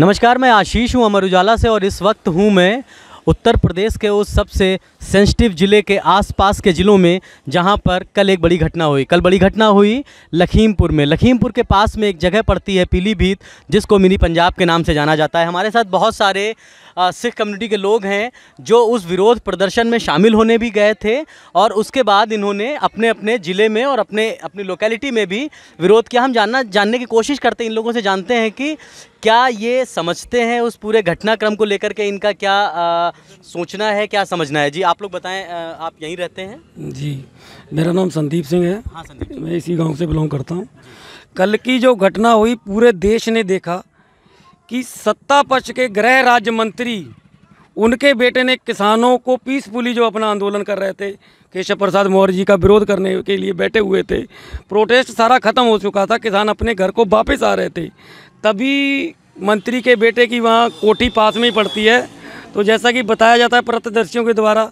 नमस्कार मैं आशीष हूँ अमर उजाला से और इस वक्त हूँ मैं उत्तर प्रदेश के उस सबसे सेंसिटिव ज़िले के आसपास के ज़िलों में जहां पर कल एक बड़ी घटना हुई कल बड़ी घटना हुई लखीमपुर में लखीमपुर के पास में एक जगह पड़ती है पीलीभीत जिसको मिनी पंजाब के नाम से जाना जाता है हमारे साथ बहुत सारे सिख कम्युनिटी के लोग हैं जो उस विरोध प्रदर्शन में शामिल होने भी गए थे और उसके बाद इन्होंने अपने अपने ज़िले में और अपने अपनी लोकेलिटी में भी विरोध किया हम जानना जानने की कोशिश करते हैं इन लोगों से जानते हैं कि क्या ये समझते हैं उस पूरे घटनाक्रम को लेकर के इनका क्या आ, सोचना है क्या समझना है जी आप आप लोग बताएं आप यहीं रहते हैं जी मेरा नाम संदीप सिंह है हाँ संदीप मैं इसी गांव से बिलोंग करता हूं कल की जो घटना हुई पूरे देश ने देखा कि सत्ता पक्ष के गृह राज्य मंत्री उनके बेटे ने किसानों को पीसफुली जो अपना आंदोलन कर रहे थे केशव प्रसाद मौर्य जी का विरोध करने के लिए बैठे हुए थे प्रोटेस्ट सारा ख़त्म हो चुका था किसान अपने घर को वापस आ रहे थे तभी मंत्री के बेटे की वहाँ कोठी पास में ही पड़ती है तो जैसा कि बताया जाता है प्रत्यदर्शियों के द्वारा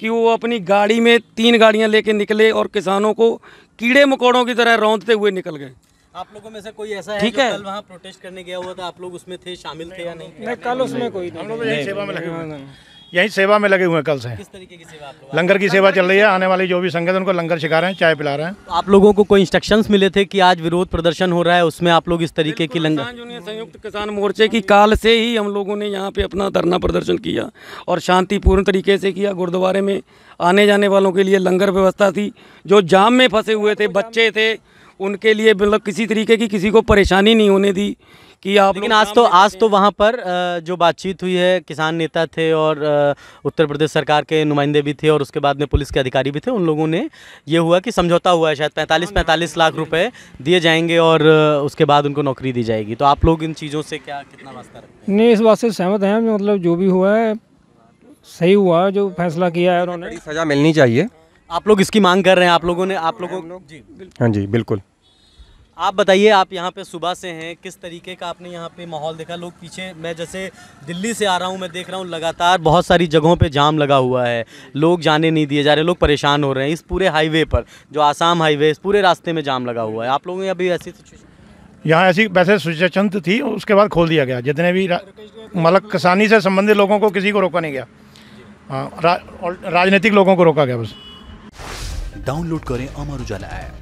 कि वो अपनी गाड़ी में तीन गाड़ियां लेके निकले और किसानों को कीड़े मकोड़ों की तरह रौंदते हुए निकल गए आप लोगों में से कोई ऐसा ठीक है कल वहाँ प्रोटेस्ट करने गया हुआ था आप लोग उसमें थे शामिल थे या नहीं, कल उसमें कोई नहीं सेवा में लगे यहीं सेवा में लगे हुए हैं कल से किस तरीके की सेवा आप लंगर की सेवा चल रही है आने वाली जो भी संगत उनको लंगर सिखा रहे हैं चाय पिला रहे हैं तो आप लोगों को कोई इंस्ट्रक्शंस मिले थे कि आज विरोध प्रदर्शन हो रहा है उसमें आप लोग इस तरीके की लंगर यूनियन संयुक्त किसान मोर्चे की काल से ही हम लोगों ने यहाँ पे अपना धरना प्रदर्शन किया और शांतिपूर्ण तरीके से किया गुरुद्वारे में आने जाने वालों के लिए लंगर व्यवस्था थी जो जाम में फंसे हुए थे बच्चे थे उनके लिए मतलब किसी तरीके की किसी को परेशानी नहीं होने दी कि आप लेकिन आज तो आज तो वहाँ पर जो बातचीत हुई है किसान नेता थे और उत्तर प्रदेश सरकार के नुमाइंदे भी थे और उसके बाद में पुलिस के अधिकारी भी थे उन लोगों ने ये हुआ कि समझौता हुआ है शायद पैंतालीस पैंतालीस लाख रुपए दिए जाएंगे और उसके बाद उनको नौकरी दी जाएगी तो आप लोग इन चीज़ों से क्या कितना वास्ता नहीं इस बात से सहमत हैं मतलब जो भी हुआ है सही हुआ जो फैसला किया है उन्होंने सजा मिलनी चाहिए आप लोग इसकी मांग कर रहे हैं आप लोगों ने आप लोगों हाँ जी बिल्कुल आप बताइए आप यहाँ पे सुबह से हैं किस तरीके का आपने यहाँ पे माहौल देखा लोग पीछे मैं जैसे दिल्ली से आ रहा हूँ मैं देख रहा हूँ लगातार बहुत सारी जगहों पे जाम लगा हुआ है लोग जाने नहीं दिए जा रहे लोग परेशान हो रहे हैं इस पूरे हाईवे पर जो आसाम हाईवे इस पूरे रास्ते में जाम लगा हुआ है आप लोगों ने अभी ऐसी यहाँ ऐसी वैसे सिचुएशन तो थी उसके बाद खोल दिया गया जितने भी मतलब किसानी से संबंधित लोगों को किसी को रोका नहीं गया हाँ राजनीतिक लोगों को रोका गया बस डाउनलोड करें अमर उजाला ऐप